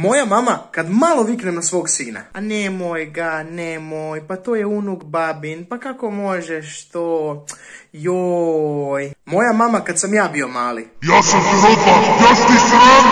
Moja mama kad malo viknem na svog sina, a nemoj ga, nemoj, pa to je unuk babin, pa kako možeš to, joj. Moja mama kad sam ja bio mali. Ja sam ja sam ti